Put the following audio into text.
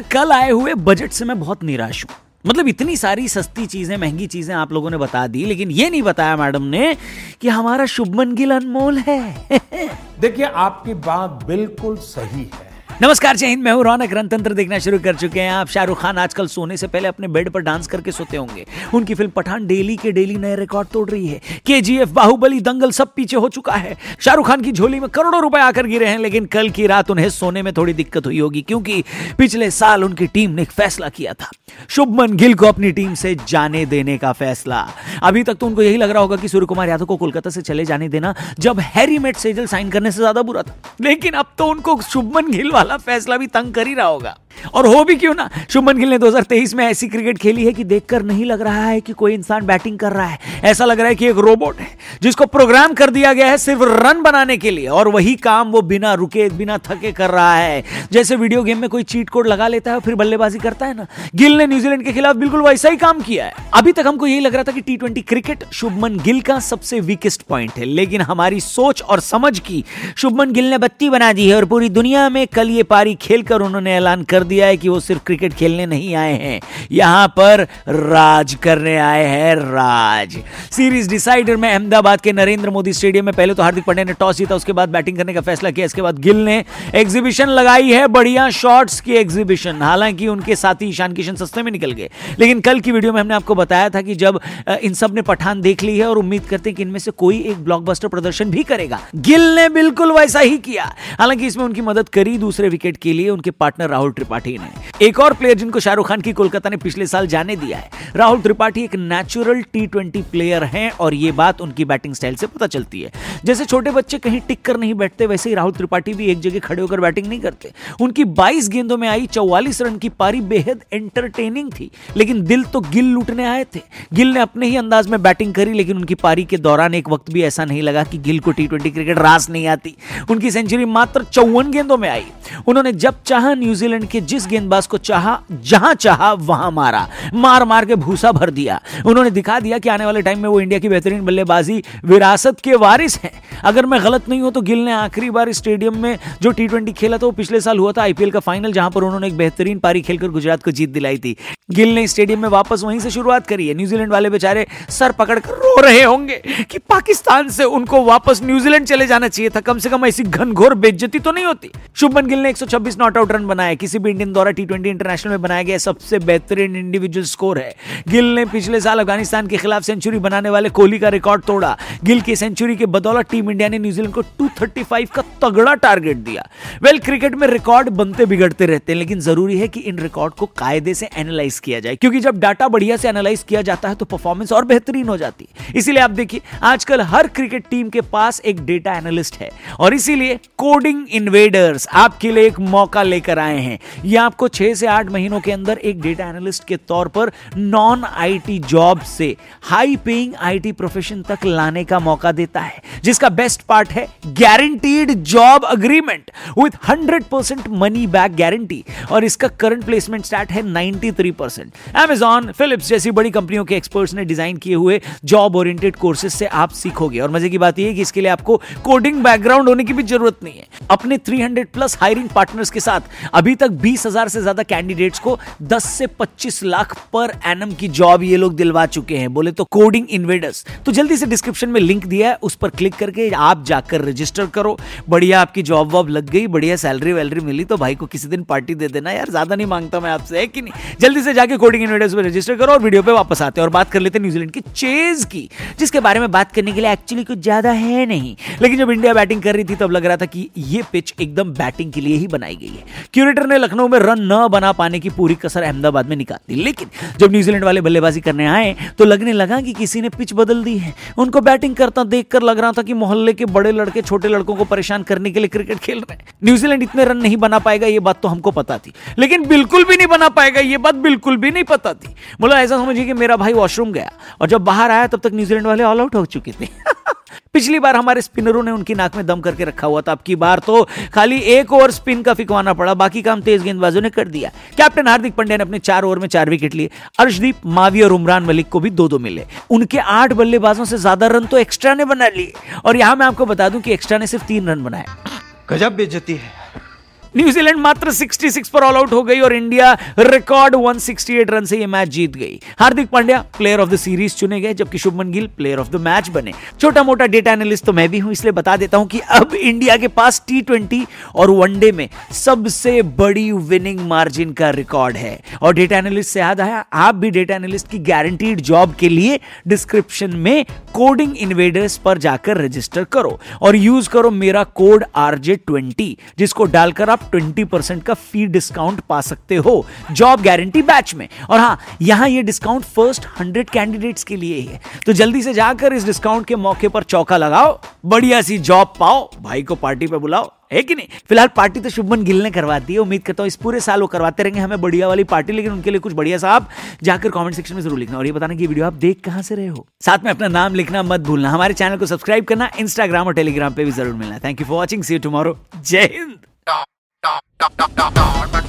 यार कल आए हुए बजट से मैं बहुत निराश हूं मतलब इतनी सारी सस्ती चीजें महंगी चीजें आप लोगों ने बता दी लेकिन ये नहीं बताया मैडम ने कि हमारा शुभमन गिल अनमोल है देखिए आपकी बात बिल्कुल सही है नमस्कार जय हिंद मैं हूं रौनक रणतंत्र देखना शुरू कर चुके हैं आप शाहरुख खान आजकल सोने से पहले अपने बेड पर डांस करके सोते होंगे उनकी फिल्म पठान डेली के डेली नए रिकॉर्ड तोड़ रही है के बाहुबली दंगल सब पीछे हो चुका है शाहरुख खान की झोली में करोड़ों रुपए आकर गिरे हैं लेकिन कल की रात उन्हें सोने में थोड़ी दिक्कत हुई होगी क्योंकि पिछले साल उनकी टीम ने फैसला किया था शुभमन गिल को अपनी टीम से जाने देने का फैसला अभी तक तो उनको यही लग रहा होगा कि सूर्य कुमार यादव को कोलकाता से चले जाने देना जब हैरी मेट सेजल साइन करने से ज्यादा बुरा था लेकिन अब तो उनको शुभमन गिल वाला फैसला भी तंग कर ही रहा होगा और हो भी क्यों ना शुभमन गिल ने 2023 में ऐसी क्रिकेट खेली है कि देखकर नहीं लग रहा है कि कोई इंसान बैटिंग कर रहा है ऐसा लग रहा है कि एक रोबोट है जिसको प्रोग्राम कर दिया गया है सिर्फ रन बनाने के लिए और वही काम वो बिना रुके बिना थके कर रहा है जैसे वीडियो गेम में कोई चीट कोड लगा लेता है फिर बल्लेबाजी करता है ना गिल ने न्यूजीलैंड के खिलाफ बिल्कुल वैसा ही काम किया है अभी तक हमको यही लग रहा था कि T twenty cricket Shubman Gill का सबसे वीकेस्ट पॉइंट है लेकिन हमारी सोच और समझ की शुभमन गिल ने बत्ती बना दी है और पूरी दुनिया में कल ये पारी खेलकर उन्होंने ऐलान कर दिया है कि वो सिर्फ क्रिकेट खेलने नहीं आए हैं यहां पर राज करने आए हैं राज सीरीज डिसाइडर में अहमदाबाद के नरेंद्र मोदी स्टेडियम में पहले तो हार्दिक पांडे ने टॉस जीता उसके बाद बैटिंग करने का फैसला किया इसके बाद गिल ने एग्जीबिशन लगाई है बढ़िया शॉट्स की एग्जीबिशन हालांकि उनके साथी ईशान किशन सस्ते में निकल गए लेकिन कल की वीडियो में हमने आपको बताया था कि जब इन सब ने पठान देख ली है और उम्मीद करते हैं कि इनमें से कोई एक ब्लॉकबस्टर प्रदर्शन भी करेगा गिल ने बिल्कुल वैसा ही किया हालांकि इसमें उनकी मदद करी दूसरे विकेट के लिए उनके पार्टनर राहुल त्रिपाठी ने एक और प्लेयर जिनको शाहरुख खान की कोलकाता ने पिछले साल जाने दिया है राहुल त्रिपाठी एक नेचुरल टी ट्वेंटी प्लेयर है और ये बात उनकी बैटिंग स्टाइल से पता चलती है जैसे छोटे बच्चे कहीं टिक कर नहीं बैठते वैसे ही राहुल त्रिपाठी भी एक जगह खड़े होकर बैटिंग नहीं करते उनकी बाईस गेंदों में आई चौवालीस रन की पारी बेहद एंटरटेनिंग थी लेकिन दिल तो गिल लुटने आए थे गिल ने अपने ही अंदर अंदाज में बैटिंग करी लेकिन उनकी पारी के दौरान एक वक्त भी ऐसा नहीं लगा कि गिल को टी क्रिकेट रास नहीं आती उनकी सेंचुरी मात्र चौवन गेंदों में आई उन्होंने जब चाह न्यूजीलैंड के जिस गेंदबाज को चाह जहां चाह वहां मारा मार मार के भूसा भर दिया उन्होंने दिखा दिया कि आने वाले टाइम में वो इंडिया की बेहतरीन बल्लेबाजी विरासत के वारिस हैं अगर मैं गलत नहीं हूं तो गिल ने आखिरी बार स्टेडियम में जो टी ट्वेंटी खेला था वो पिछले साल हुआ था आईपीएल का फाइनल जहां पर उन्होंने एक बेहतरीन पारी खेलकर गुजरात को जीत दिलाई थी गिल ने स्टेडियम में वापस वहीं से शुरुआत करी है न्यूजीलैंड वाले बेचारे सर पकड़कर रो रहे होंगे कि पाकिस्तान से उनको वापस न्यूजीलैंड चले जाना चाहिए था कम से कम ऐसी घनघोर बेज्जती तो नहीं होती शुभमन गिल ने 126 नॉट आउट रन बनाया किसी भी इंडियन द्वारा टी इंटरनेशनल में बनाया गया सबसे बेहतरीन इंडिविजुअल स्कोर है गिल ने पिछले साल अफगानिस्तान के खिलाफ सेंचुरी बनाने वाले कोहली का रिकॉर्ड तोड़ा गिल की सेंचुरी के बदौलत टीम इंडिया ने न्यूजीलैंड को टू का तगड़ा टारगेट दिया वेल क्रिकेट में रिकॉर्ड बनते बिगड़ते रहते हैं लेकिन जरूरी है कि इन रिकॉर्ड को कायदे से एनालाइज किया जाए क्योंकि जब डाटा बढ़िया से एनालाइज किया जाता है तो परफॉर्मेंस और और बेहतरीन हो जाती है इसीलिए आप देखिए आजकल हर क्रिकेट टीम के पास एक डेटा एनालिस्ट है और इसीलिए कोडिंग इन्वेडर्स आपके लिए एक मौका लेकर आए हैं ये आपको छह से आठ महीनों के अंदर एक डेटा एनालिस्ट के तौर पर नॉन आईटी जॉब से हाई पेइंग आईटी प्रोफेशन तक लाने का मौका देता है जिसका बेस्ट पार्ट है guaranteed job agreement with hundred percent money back guarantee और इसका करंट प्लेसमेंट स्टार्ट है ninety three percent Amazon Philips जैसी बड़ी कंपनियों के एक्सपर्ट्स ने डिजाइन डिज़ाइन किए हुए जॉब ओरिएंटेड कोर्सेज से आप सीखोगे और मजे की बात यह है कि इसके लिए आपको कोडिंग बैकग्राउंड होने की भी जरूरत नहीं है अपने 300 प्लस हायरिंग पार्टनर्स के साथ अभी तक 20,000 से ज्यादा कैंडिडेट्स को 10 से 25 लाख पर एनम की जॉब ये लोग दिलवा चुके हैं बोले तो कोडिंग इन्वेडर्स तो जल्दी से डिस्क्रिप्शन में लिंक दिया है उस पर क्लिक करके आप जाकर रजिस्टर करो बढ़िया आपकी जॉब वॉब लग गई बढ़िया सैलरी वैलरी मिली तो भाई को किसी दिन पार्टी दे देना यार ज्यादा नहीं मांगता मैं आपसे है कि नहीं जल्दी से जाके कोडिंग इन्वेडर्स में रजिस्टर करो और वीडियो पे वापस आते हैं और बात कर लेते हैं न्यूजीलैंड न्यूजीलैंड की चेज की जिसके बारे में बात करने के लिए एक्चुअली कुछ ज्यादा है नहीं लेकिन जब इंडिया बैटिंग कर रही थी तब लग रहा था कि ये पिच एकदम बैटिंग के लिए ही बनाई गई है क्यूरेटर ने लखनऊ में रन न बना पाने की पूरी कसर अहमदाबाद में निकाल दी लेकिन जब न्यूजीलैंड वाले बल्लेबाजी करने आए तो लगने लगा कि किसी ने पिच बदल दी है उनको बैटिंग करता देखकर लग रहा था कि मोहल्ले के बड़े लड़के छोटे लड़कों को परेशान करने के लिए क्रिकेट खेल रहे हैं न्यूजीलैंड इतने रन नहीं बना पाएगा ये बात तो हमको पता थी लेकिन बिल्कुल भी नहीं बना पाएगा ये बात बिल्कुल भी नहीं पता थी बोला ऐसा समझिए कि मेरा भाई वॉशरूम गया और जब बाहर आया तब तक न्यूजीलैंड वाले ऑल आउट हो चुके थे पिछली बार हमारे स्पिनरों ने उनकी नाक में दम करके रखा हुआ था अब की बार तो खाली एक ओवर स्पिन का फिकवाना पड़ा बाकी काम तेज गेंदबाजों ने कर दिया कैप्टन हार्दिक पंड्या ने अपने चार ओवर में चार विकेट लिए अर्शदीप मावी और उमरान मलिक को भी दो दो मिले उनके आठ बल्लेबाजों से ज्यादा रन तो एक्स्ट्रा ने बना लिए और यहां मैं आपको बता दूं कि एक्स्ट्रा ने सिर्फ तीन रन बनाए गजब बेजती है न्यूजीलैंड मात्र 66 पर ऑल आउट हो गई और इंडिया रिकॉर्ड 168 रन से ये मैच जीत गई Hardik Pandya player of the series चुने गए जबकि Shubman Gill player of the match बने छोटा मोटा डेटा एनालिस्ट तो मैं भी हूं इसलिए बता देता हूं कि अब इंडिया के पास टी और वनडे में सबसे बड़ी विनिंग मार्जिन का रिकॉर्ड है और डेटा एनालिस्ट से याद आया आप भी डेटा एनालिस्ट की गारंटीड जॉब के लिए डिस्क्रिप्शन में कोडिंग इन्वेडर्स पर जाकर रजिस्टर करो और यूज करो मेरा कोड आरजे ट्वेंटी जिसको डालकर आप आप 20% का फी डिस्काउंट पा सकते हो जॉब गारंटी बैच में और हाँ यहाँ ये डिस्काउंट फर्स्ट हंड्रेड कैंडिडेट्स के लिए ही है तो जल्दी से जाकर इस डिस्काउंट के मौके पर चौका लगाओ बढ़िया सी जॉब पाओ भाई को पार्टी पे बुलाओ है कि नहीं फिलहाल पार्टी तो शुभमन गिल ने करवाती है उम्मीद करता हूँ इस पूरे साल वो करवाते रहेंगे हमें बढ़िया वाली पार्टी लेकिन उनके लिए कुछ बढ़िया सा आप जाकर कमेंट सेक्शन में जरूर लिखना और ये बताना कि वीडियो आप देख कहां से रहे हो साथ में अपना नाम लिखना मत भूलना हमारे चैनल को सब्सक्राइब करना इंस्टाग्राम और टेलीग्राम पर भी जरूर मिलना thank you for watching see tomorrow जय हिंद Dog, dog, dog, dog.